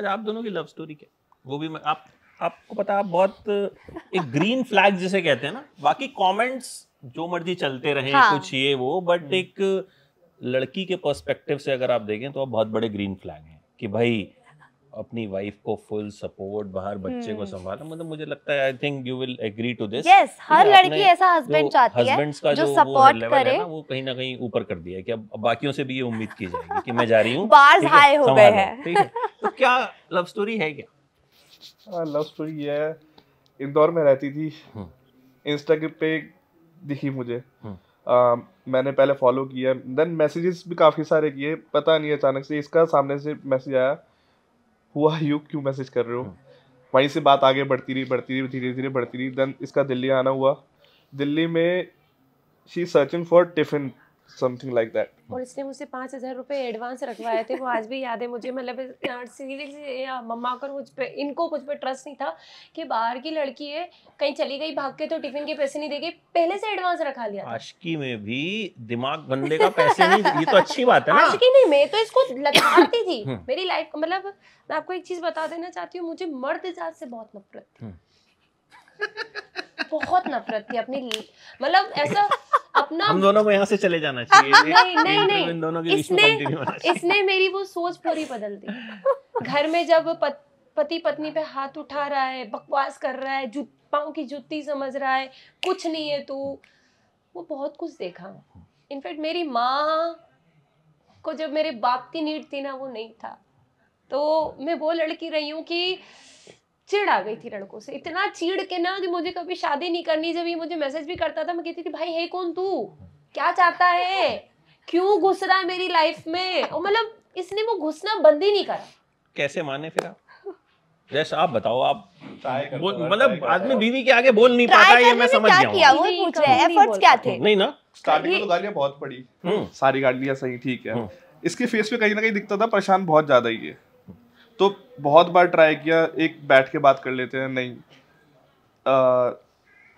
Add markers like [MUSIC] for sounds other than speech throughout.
अच्छा आप दोनों की लव स्टोरी क्या वो भी मैं, आप आपको पता आप बहुत एक ग्रीन फ्लैग जिसे कहते हैं ना बाकी कमेंट्स जो मर्जी चलते रहे हाँ। कुछ ये वो बट हम्म। एक लड़की के पर्सपेक्टिव से अगर आप देखें तो आप बहुत बड़े ग्रीन फ्लैग हैं कि भाई अपनी वाइफ को फुल सपोर्ट बाहर बच्चे को हम्म। संभालना मतलब मुझे लगता है I think you will agree to this yes हर लड़की ऐसा हस्बैंड चाहती है का जो, सपोर्ट करे ना वो कहीं ना कहीं ऊपर कर दिया कि अब बाकियों से भी ये उम्मीद की जाएगी कि मैं जा रही हूँ बार्स [LAUGHS] हाई हो गए हैं ठीक है तो क्या लव स्टोरी है क्या लव हाँ, स्टोरी ये है इंदौर में रहती थी इंस्टा हम्म। पे दिखी मुझे Uh, मैंने पहले फॉलो किया देन मैसेजेस भी काफ़ी सारे किए पता नहीं अचानक से इसका सामने से मैसेज आया हुआ यू क्यों मैसेज कर रहे हो हाँ। वहीं से बात आगे बढ़ती रही बढ़ती रही धीरे धीरे बढ़ती रही देन इसका दिल्ली आना हुआ दिल्ली में she searching for tiffin something like that और इसने मुझसे पाँच हज़ार रुपए एडवांस रखवाए थे वो आज भी याद है मुझे मतलब सीरियसली मम्मा कर मुझ पर इनको मुझ पर ट्रस्ट नहीं था कि बाहर की लड़की है कहीं चली गई भाग के तो टिफिन के पैसे नहीं देगी पहले से एडवांस रखा लिया आशिकी में भी दिमाग बंदे का पैसे नहीं ये तो अच्छी बात है ना आशिकी नहीं मैं तो इसको लगाती थी हम्म। मेरी लाइफ मतलब मैं आपको एक चीज़ बता देना चाहती हूँ मुझे मर्द जात से बहुत नफरत थी हम्म। बहुत नफरत थी अपनी मतलब ऐसा अपना हम दोनों को यहाँ से चले जाना चाहिए हाँ, नहीं नहीं नहीं इन दोनों के इसने इसने मेरी वो सोच पूरी बदल दी घर में जब पति पत्नी पे हाथ उठा रहा है बकवास कर रहा है जूत पाँव की जूती समझ रहा है कुछ नहीं है तू वो बहुत कुछ देखा इनफैक्ट मेरी माँ को जब मेरे बाप की नीड थी ना वो नहीं था तो मैं वो लड़की रही हूँ कि चिड़ आ गई थी लड़कों से इतना चिड़ के ना कि मुझे कभी शादी नहीं करनी जब ये मुझे मैसेज भी करता था मैं कहती थी भाई है कौन तू क्या चाहता है क्यों घुस रहा है मेरी लाइफ में और मतलब इसने वो घुसना बंद ही नहीं करा कैसे माने फिर आप जैसे आप बताओ आप मतलब आदमी बीवी के आगे बोल नहीं पाता ये मैं समझ गया क्या वो तो। पूछ रहे हैं एफर्ट्स क्या थे नहीं ना स्टार्टिंग में तो गालियां बहुत पड़ी हम्म। सारी गालियां सही ठीक है हम्म। इसके फेस पे कहीं ना कहीं दिखता था परेशान बहुत ज्यादा ही है तो बहुत बार ट्राई किया एक बैठ के बात कर लेते हैं नहीं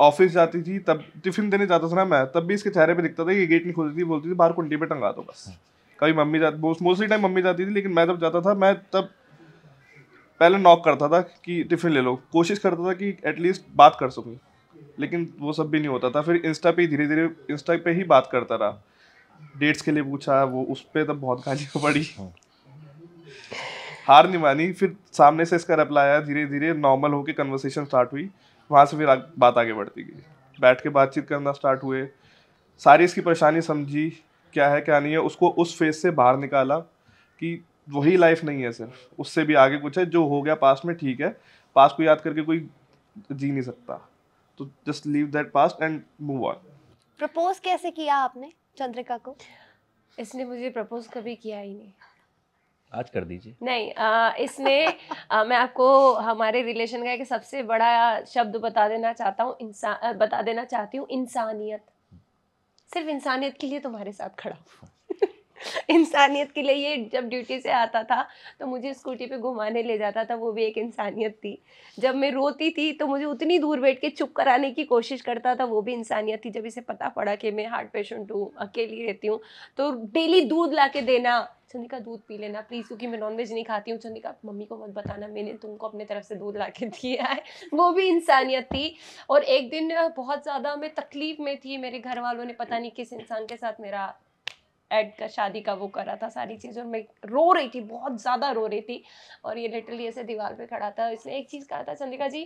ऑफिस जाती थी तब टिफिन देने जाता था ना मैं तब भी इसके चेहरे पे दिखता था कि गेट नहीं खोलती थी बोलती थी बाहर कुंडी पे टंगा दो बस कभी मम्मी जाती मोस्टली टाइम मम्मी जाती थी लेकिन मैं जब जाता था मैं तब पहले नॉक करता था कि टिफिन ले लो कोशिश करता था कि एटलीस्ट बात कर सकूँ लेकिन वो सब भी नहीं होता था फिर इंस्टा पे धीरे धीरे इंस्टा पे ही बात करता रहा डेट्स के लिए पूछा वो उस पर तब बहुत गाली पड़ी हाँ। हार नहीं मानी फिर सामने से इसका रिप्लाई आया धीरे धीरे नॉर्मल होके कन्वर्सेशन स्टार्ट हुई वहाँ से फिर बात आगे बढ़ती गई बैठ के बातचीत करना स्टार्ट हुए सारी इसकी परेशानी समझी क्या है क्या नहीं है उसको उस फेज से बाहर निकाला कि वही लाइफ नहीं है सिर्फ उससे भी आगे कुछ है जो हो गया पास्ट में ठीक है पास्ट को याद करके कोई जी नहीं सकता तो just leave that past and move on propose कैसे किया आपने चंद्रिका को इसने मुझे प्रपोज कभी किया ही नहीं आज कर दीजिए नहीं आ, इसमें आ, मैं आपको हमारे रिलेशन का एक सबसे बड़ा शब्द बता देना चाहता हूँ इंसान बता देना चाहती हूँ इंसानियत सिर्फ इंसानियत के लिए तुम्हारे साथ खड़ा हूँ इंसानियत के लिए ये जब ड्यूटी से आता था तो मुझे स्कूटी पे घुमाने ले जाता था वो भी एक इंसानियत थी जब मैं रोती थी तो मुझे उतनी दूर बैठ के चुप कराने की कोशिश करता था वो भी इंसानियत थी जब इसे पता पड़ा कि मैं हार्ट पेशेंट हूँ अकेली रहती हूँ तो डेली दूध ला के देना चंदिका दूध पी लेना प्लीज़ क्योंकि मैं नॉनवेज नहीं खाती हूँ चंदिका मम्मी को मत बताना मैंने तुमको अपने तरफ से दूध ला के दिया है वो भी इंसानियत थी और एक दिन बहुत ज़्यादा मैं तकलीफ़ में थी मेरे घर वालों ने पता नहीं किस इंसान के साथ मेरा एड का शादी का वो करा था सारी चीज़ और मैं रो रही थी बहुत ज़्यादा रो रही थी और ये लिटरली ऐसे दीवार पे खड़ा था इसने एक चीज़ कहा था चंद्रिका जी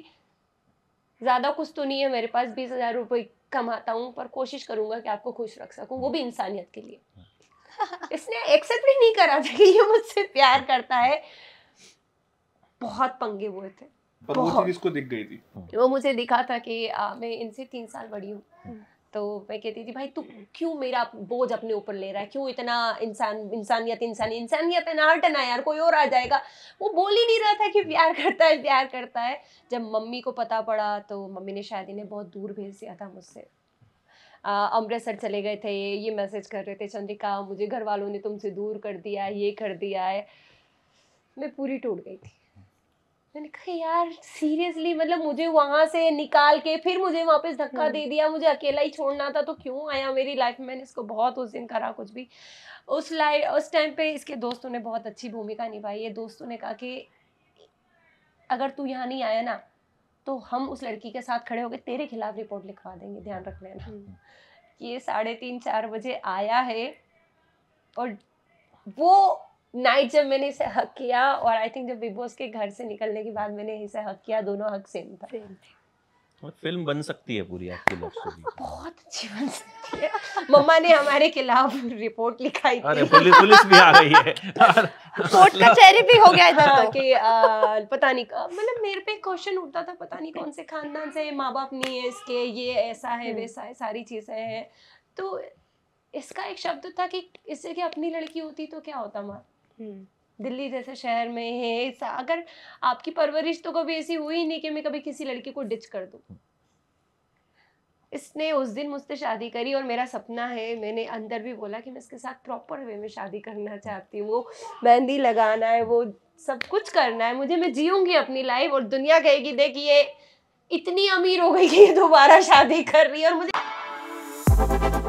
ज़्यादा कुछ तो नहीं है मेरे पास बीस हज़ार रुपये कमाता हूँ पर कोशिश करूँगा कि आपको खुश रख सकूँ वो भी इंसानियत के लिए हाँ। इसने एक्सेप्ट भी नहीं करा था कि ये मुझसे प्यार करता है बहुत पंगे हुए थे पर वो चीज इसको दिख गई थी वो मुझे दिखा था कि आ, मैं इनसे तीन साल बड़ी हूँ हम्म। तो मैं कहती थी भाई तू क्यों मेरा बोझ अपने ऊपर ले रहा है क्यों इतना इंसान इंसानियत इंसानी इंसानियत ना हटना यार कोई और आ जाएगा वो बोल ही नहीं रहा था कि प्यार करता है प्यार करता है जब मम्मी को पता पड़ा तो मम्मी ने शायद इन्हें बहुत दूर भेज दिया था मुझसे अमृतसर चले गए थे ये मैसेज कर रहे थे चंद्रिका मुझे घर वालों ने तुमसे दूर कर दिया ये कर दिया है मैं पूरी टूट गई थी मैंने कहा यार सीरियसली मतलब मुझे वहाँ से निकाल के फिर मुझे वापस धक्का हाँ। दे दिया मुझे अकेला ही छोड़ना था तो क्यों आया मेरी लाइफ में मैंने इसको बहुत उस दिन करा कुछ भी उस लाइ उस टाइम पे इसके दोस्तों ने बहुत अच्छी भूमिका निभाई है दोस्तों ने कहा कि अगर तू यहाँ नहीं आया ना तो हम उस लड़की के साथ खड़े होकर तेरे खिलाफ रिपोर्ट लिखवा देंगे ध्यान रख लेना हम्म। ये साढ़े तीन चार बजे आया है और वो नाइट जब मैंने इसे हक किया और आई थिंक जब बिग बॉस के घर से निकलने के बाद मैंने इसे हक किया दोनों हक सेम था और फिल्म बन सकती है पूरी आपकी लव स्टोरी [LAUGHS] बहुत अच्छी बन सकती है मम्मा ने हमारे खिलाफ रिपोर्ट लिखाई थी अरे पुलिस पुलिस भी आ रही है कोर्ट का चेहरे भी हो गया था हाँ, तो। कि आ, पता नहीं मतलब मेरे पे क्वेश्चन उठता था पता नहीं कौन से खानदान से माँ बाप नहीं है इसके ये ऐसा है हम्म। वैसा है सारी चीजें हैं तो इसका एक शब्द था कि इससे कि अपनी लड़की होती तो क्या होता माँ हम्म। दिल्ली जैसे शहर में है अगर आपकी परवरिश तो कभी ऐसी हुई नहीं कि मैं कभी किसी लड़की को डिच कर दूं इसने उस दिन मुझसे शादी करी और मेरा सपना है मैंने अंदर भी बोला कि मैं इसके साथ प्रॉपर वे में शादी करना चाहती हूँ वो मेहंदी लगाना है वो सब कुछ करना है मुझे मैं जीऊंगी अपनी लाइफ और दुनिया कहेगी देखिए ये इतनी अमीर हो गई कि ये दोबारा शादी कर रही है और मुझे